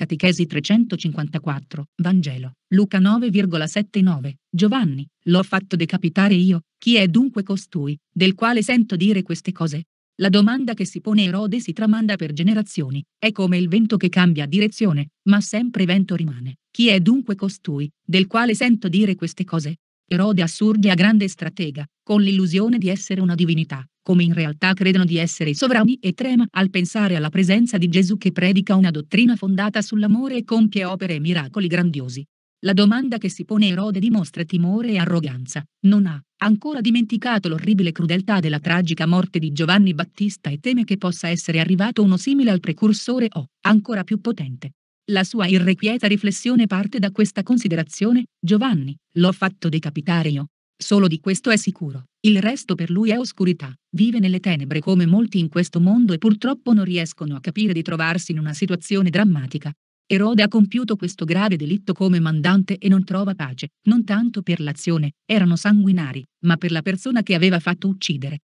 Catechesi 354, Vangelo, Luca 9,79, Giovanni, l'ho fatto decapitare io, chi è dunque costui, del quale sento dire queste cose? La domanda che si pone Erode si tramanda per generazioni, è come il vento che cambia direzione, ma sempre vento rimane. Chi è dunque costui, del quale sento dire queste cose? Erode assurge a grande stratega, con l'illusione di essere una divinità, come in realtà credono di essere i sovrani e trema al pensare alla presenza di Gesù che predica una dottrina fondata sull'amore e compie opere e miracoli grandiosi. La domanda che si pone Erode dimostra timore e arroganza, non ha ancora dimenticato l'orribile crudeltà della tragica morte di Giovanni Battista e teme che possa essere arrivato uno simile al precursore o, ancora più potente, la sua irrequieta riflessione parte da questa considerazione, Giovanni, l'ho fatto decapitare io. Solo di questo è sicuro, il resto per lui è oscurità, vive nelle tenebre come molti in questo mondo e purtroppo non riescono a capire di trovarsi in una situazione drammatica. Erode ha compiuto questo grave delitto come mandante e non trova pace, non tanto per l'azione, erano sanguinari, ma per la persona che aveva fatto uccidere.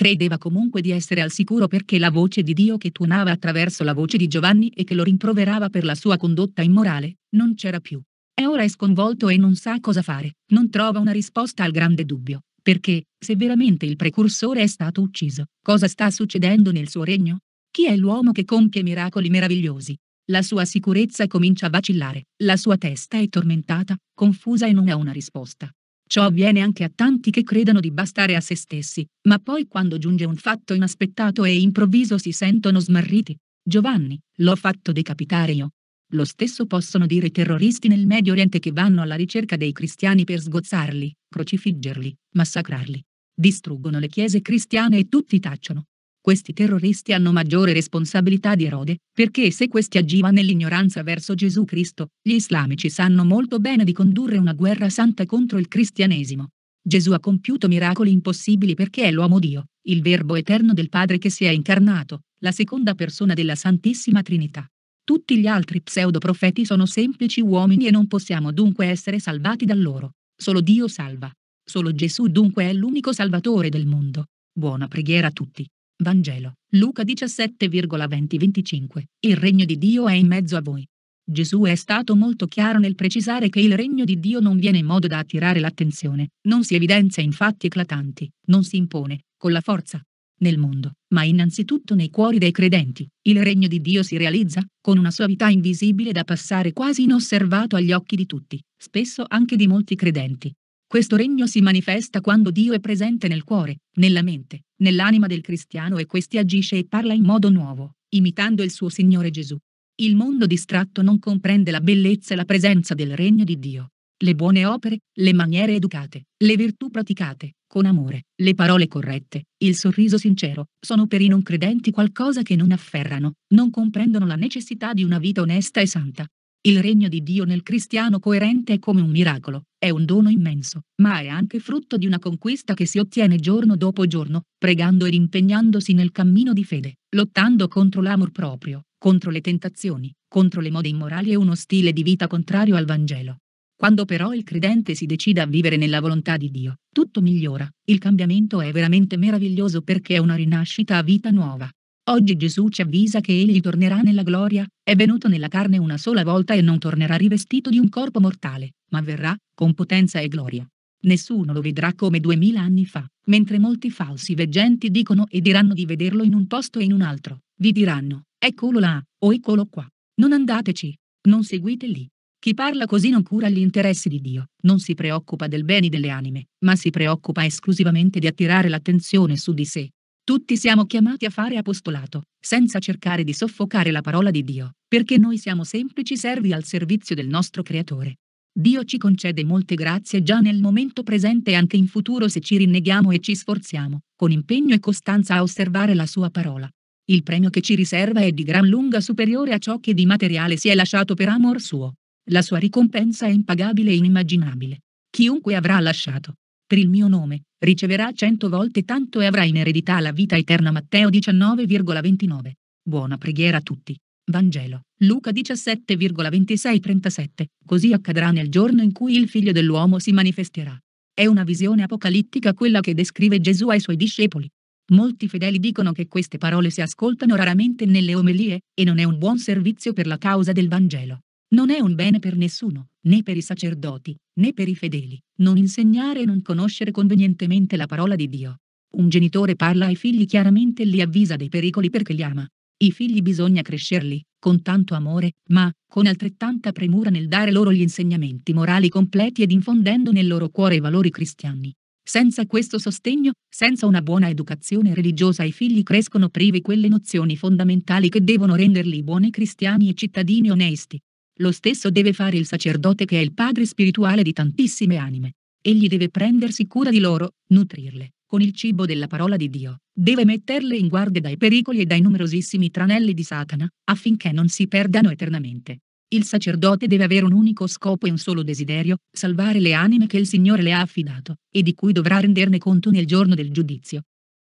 Credeva comunque di essere al sicuro perché la voce di Dio che tuonava attraverso la voce di Giovanni e che lo rimproverava per la sua condotta immorale, non c'era più. E ora è sconvolto e non sa cosa fare, non trova una risposta al grande dubbio, perché, se veramente il precursore è stato ucciso, cosa sta succedendo nel suo regno? Chi è l'uomo che compie miracoli meravigliosi? La sua sicurezza comincia a vacillare, la sua testa è tormentata, confusa e non ha una risposta. Ciò avviene anche a tanti che credono di bastare a se stessi, ma poi quando giunge un fatto inaspettato e improvviso si sentono smarriti. Giovanni, l'ho fatto decapitare io. Lo stesso possono dire i terroristi nel Medio Oriente che vanno alla ricerca dei cristiani per sgozzarli, crocifiggerli, massacrarli. Distruggono le chiese cristiane e tutti tacciono. Questi terroristi hanno maggiore responsabilità di Erode, perché se questi agiva nell'ignoranza verso Gesù Cristo, gli islamici sanno molto bene di condurre una guerra santa contro il cristianesimo. Gesù ha compiuto miracoli impossibili perché è l'uomo Dio, il Verbo eterno del Padre che si è incarnato, la seconda persona della Santissima Trinità. Tutti gli altri pseudoprofeti sono semplici uomini e non possiamo dunque essere salvati da loro. Solo Dio salva. Solo Gesù dunque è l'unico salvatore del mondo. Buona preghiera a tutti. Vangelo, Luca 17,20-25. Il regno di Dio è in mezzo a voi. Gesù è stato molto chiaro nel precisare che il regno di Dio non viene in modo da attirare l'attenzione, non si evidenzia in fatti eclatanti, non si impone, con la forza, nel mondo, ma innanzitutto nei cuori dei credenti. Il regno di Dio si realizza, con una suavità invisibile da passare quasi inosservato agli occhi di tutti, spesso anche di molti credenti. Questo regno si manifesta quando Dio è presente nel cuore, nella mente, nell'anima del cristiano e questi agisce e parla in modo nuovo, imitando il suo Signore Gesù. Il mondo distratto non comprende la bellezza e la presenza del regno di Dio. Le buone opere, le maniere educate, le virtù praticate, con amore, le parole corrette, il sorriso sincero, sono per i non credenti qualcosa che non afferrano, non comprendono la necessità di una vita onesta e santa. Il regno di Dio nel cristiano coerente è come un miracolo, è un dono immenso, ma è anche frutto di una conquista che si ottiene giorno dopo giorno, pregando ed impegnandosi nel cammino di fede, lottando contro l'amor proprio, contro le tentazioni, contro le mode immorali e uno stile di vita contrario al Vangelo. Quando però il credente si decide a vivere nella volontà di Dio, tutto migliora, il cambiamento è veramente meraviglioso perché è una rinascita a vita nuova. Oggi Gesù ci avvisa che egli tornerà nella gloria, è venuto nella carne una sola volta e non tornerà rivestito di un corpo mortale, ma verrà con potenza e gloria. Nessuno lo vedrà come duemila anni fa, mentre molti falsi veggenti dicono e diranno di vederlo in un posto e in un altro, vi diranno, eccolo là, o eccolo qua. Non andateci, non seguite lì. Chi parla così non cura gli interessi di Dio, non si preoccupa del bene delle anime, ma si preoccupa esclusivamente di attirare l'attenzione su di sé. Tutti siamo chiamati a fare apostolato, senza cercare di soffocare la parola di Dio, perché noi siamo semplici servi al servizio del nostro Creatore. Dio ci concede molte grazie già nel momento presente e anche in futuro se ci rinneghiamo e ci sforziamo, con impegno e costanza a osservare la sua parola. Il premio che ci riserva è di gran lunga superiore a ciò che di materiale si è lasciato per amor suo. La sua ricompensa è impagabile e inimmaginabile. Chiunque avrà lasciato per il mio nome riceverà cento volte tanto e avrà in eredità la vita eterna. Matteo 19,29. Buona preghiera a tutti. Vangelo. Luca 17,26-37. Così accadrà nel giorno in cui il figlio dell'uomo si manifesterà. È una visione apocalittica quella che descrive Gesù ai suoi discepoli. Molti fedeli dicono che queste parole si ascoltano raramente nelle omelie, e non è un buon servizio per la causa del Vangelo. Non è un bene per nessuno, né per i sacerdoti, né per i fedeli, non insegnare e non conoscere convenientemente la parola di Dio. Un genitore parla ai figli chiaramente e li avvisa dei pericoli perché li ama. I figli bisogna crescerli, con tanto amore, ma con altrettanta premura nel dare loro gli insegnamenti morali completi ed infondendo nel loro cuore i valori cristiani. Senza questo sostegno, senza una buona educazione religiosa i figli crescono privi quelle nozioni fondamentali che devono renderli buoni cristiani e cittadini onesti. Lo stesso deve fare il sacerdote che è il padre spirituale di tantissime anime. Egli deve prendersi cura di loro, nutrirle, con il cibo della parola di Dio, deve metterle in guardia dai pericoli e dai numerosissimi tranelli di Satana, affinché non si perdano eternamente. Il sacerdote deve avere un unico scopo e un solo desiderio, salvare le anime che il Signore le ha affidato, e di cui dovrà renderne conto nel giorno del giudizio.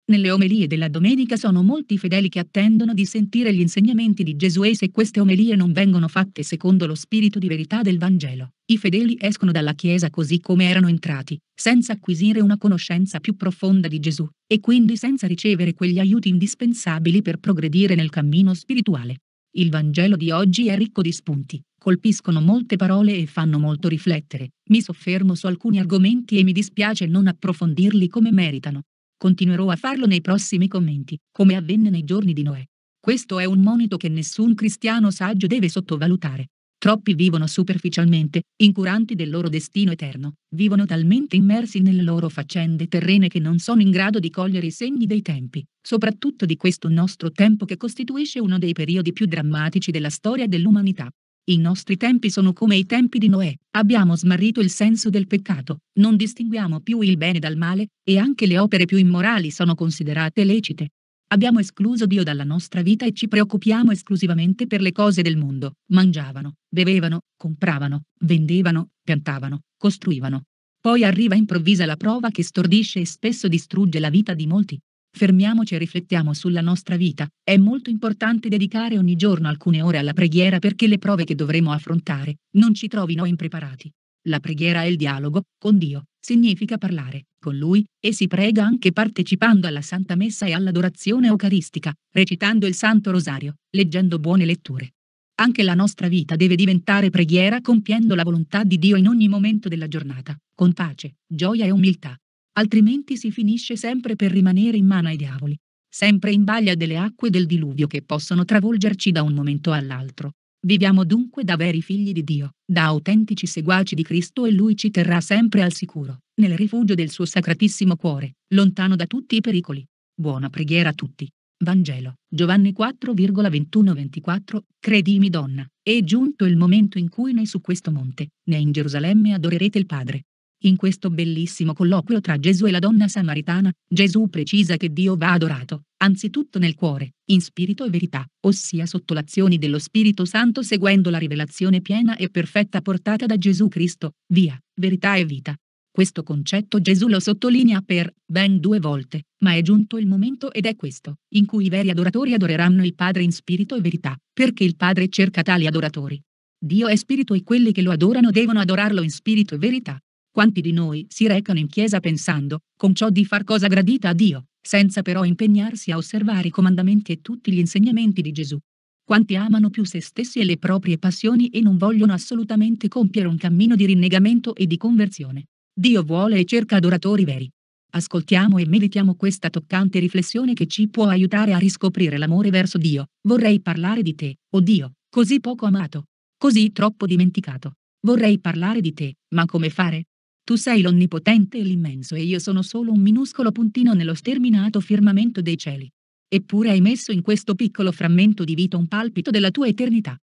Nelle omelie della domenica sono molti fedeli che attendono di sentire gli insegnamenti di Gesù e se queste omelie non vengono fatte secondo lo spirito di verità del Vangelo, i fedeli escono dalla Chiesa così come erano entrati, senza acquisire una conoscenza più profonda di Gesù, e quindi senza ricevere quegli aiuti indispensabili per progredire nel cammino spirituale. Il Vangelo di oggi è ricco di spunti, colpiscono molte parole e fanno molto riflettere, mi soffermo su alcuni argomenti e mi dispiace non approfondirli come meritano Continuerò a farlo nei prossimi commenti, come avvenne nei giorni di Noè. Questo è un monito che nessun cristiano saggio deve sottovalutare. Troppi vivono superficialmente, incuranti del loro destino eterno, vivono talmente immersi nelle loro faccende terrene che non sono in grado di cogliere i segni dei tempi, soprattutto di questo nostro tempo che costituisce uno dei periodi più drammatici della storia dell'umanità. I nostri tempi sono come i tempi di Noè, abbiamo smarrito il senso del peccato, non distinguiamo più il bene dal male, e anche le opere più immorali sono considerate lecite. Abbiamo escluso Dio dalla nostra vita e ci preoccupiamo esclusivamente per le cose del mondo. Mangiavano, bevevano, compravano, vendevano, piantavano, costruivano. Poi arriva improvvisa la prova che stordisce e spesso distrugge la vita di molti. Fermiamoci e riflettiamo sulla nostra vita. È molto importante dedicare ogni giorno alcune ore alla preghiera perché le prove che dovremo affrontare non ci trovino impreparati. La preghiera è il dialogo con Dio, significa parlare con Lui e si prega anche partecipando alla Santa Messa e all'adorazione eucaristica, recitando il Santo Rosario, leggendo buone letture. Anche la nostra vita deve diventare preghiera compiendo la volontà di Dio in ogni momento della giornata, con pace, gioia e umiltà altrimenti si finisce sempre per rimanere in mano ai diavoli, sempre in baglia delle acque del diluvio che possono travolgerci da un momento all'altro. Viviamo dunque da veri figli di Dio, da autentici seguaci di Cristo e Lui ci terrà sempre al sicuro, nel rifugio del suo sacratissimo cuore, lontano da tutti i pericoli. Buona preghiera a tutti. Vangelo, Giovanni 4,21-24, Credimi donna, è giunto il momento in cui né su questo monte, né in Gerusalemme adorerete il Padre. In questo bellissimo colloquio tra Gesù e la donna samaritana, Gesù precisa che Dio va adorato, anzitutto nel cuore, in spirito e verità, ossia sotto l'azione dello Spirito Santo seguendo la rivelazione piena e perfetta portata da Gesù Cristo, via, verità e vita. Questo concetto Gesù lo sottolinea per ben due volte, ma è giunto il momento ed è questo, in cui i veri adoratori adoreranno il Padre in spirito e verità, perché il Padre cerca tali adoratori. Dio è spirito e quelli che lo adorano devono adorarlo in spirito e verità. Quanti di noi si recano in chiesa pensando, con ciò di far cosa gradita a Dio, senza però impegnarsi a osservare i comandamenti e tutti gli insegnamenti di Gesù? Quanti amano più se stessi e le proprie passioni e non vogliono assolutamente compiere un cammino di rinnegamento e di conversione? Dio vuole e cerca adoratori veri. Ascoltiamo e meditiamo questa toccante riflessione che ci può aiutare a riscoprire l'amore verso Dio. Vorrei parlare di te, o oh Dio, così poco amato, così troppo dimenticato. Vorrei parlare di te, ma come fare? Tu sei l'onnipotente e l'immenso e io sono solo un minuscolo puntino nello sterminato firmamento dei cieli. Eppure hai messo in questo piccolo frammento di vita un palpito della tua eternità.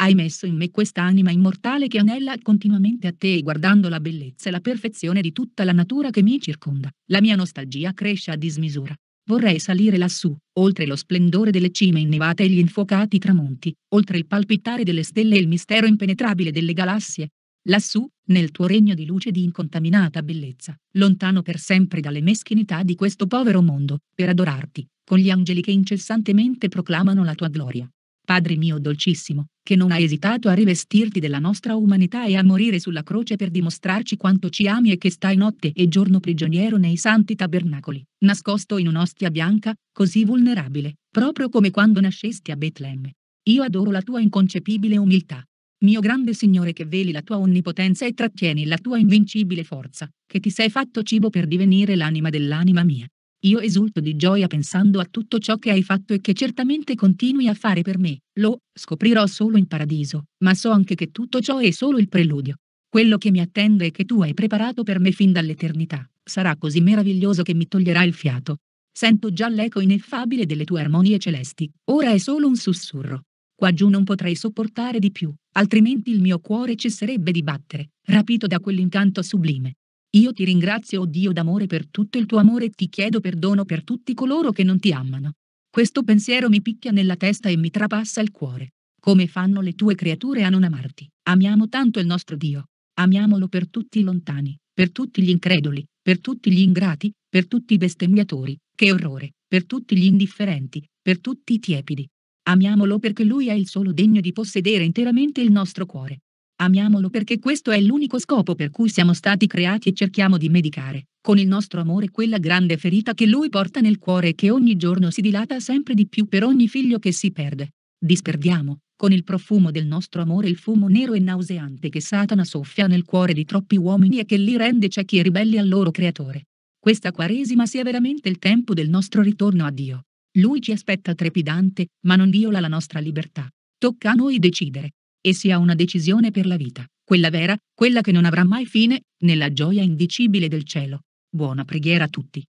Hai messo in me quest'anima immortale che anella continuamente a te guardando la bellezza e la perfezione di tutta la natura che mi circonda. La mia nostalgia cresce a dismisura. Vorrei salire lassù, oltre lo splendore delle cime innevate e gli infuocati tramonti, oltre il palpitare delle stelle e il mistero impenetrabile delle galassie, lassù, nel tuo regno di luce di incontaminata bellezza, lontano per sempre dalle meschinità di questo povero mondo, per adorarti, con gli angeli che incessantemente proclamano la tua gloria. Padre mio dolcissimo, che non hai esitato a rivestirti della nostra umanità e a morire sulla croce per dimostrarci quanto ci ami e che stai notte e giorno prigioniero nei santi tabernacoli, nascosto in un'ostia bianca, così vulnerabile, proprio come quando nascesti a Betlemme. Io adoro la tua inconcepibile umiltà, mio grande Signore che veli la tua onnipotenza e trattieni la tua invincibile forza, che ti sei fatto cibo per divenire l'anima dell'anima mia. Io esulto di gioia pensando a tutto ciò che hai fatto e che certamente continui a fare per me, lo scoprirò solo in paradiso, ma so anche che tutto ciò è solo il preludio. Quello che mi attende e che tu hai preparato per me fin dall'eternità, sarà così meraviglioso che mi toglierà il fiato. Sento già l'eco ineffabile delle tue armonie celesti, ora è solo un sussurro. Qua giù non potrei sopportare di più, altrimenti il mio cuore cesserebbe di battere, rapito da quell'incanto sublime. Io ti ringrazio, oh Dio d'amore, per tutto il tuo amore e ti chiedo perdono per tutti coloro che non ti amano. Questo pensiero mi picchia nella testa e mi trapassa il cuore. Come fanno le tue creature a non amarti? Amiamo tanto il nostro Dio. Amiamolo per tutti i lontani, per tutti gli increduli, per tutti gli ingrati, per tutti i bestemmiatori. Che orrore! Per tutti gli indifferenti, per tutti i tiepidi, Amiamolo perché Lui è il solo degno di possedere interamente il nostro cuore. Amiamolo perché questo è l'unico scopo per cui siamo stati creati e cerchiamo di medicare, con il nostro amore, quella grande ferita che Lui porta nel cuore e che ogni giorno si dilata sempre di più per ogni figlio che si perde. Disperdiamo, con il profumo del nostro amore, il fumo nero e nauseante che Satana soffia nel cuore di troppi uomini e che li rende ciechi e ribelli al loro Creatore. Questa Quaresima sia veramente il tempo del nostro ritorno a Dio lui ci aspetta trepidante, ma non viola la nostra libertà. Tocca a noi decidere. E si ha una decisione per la vita, quella vera, quella che non avrà mai fine, nella gioia indicibile del cielo. Buona preghiera a tutti.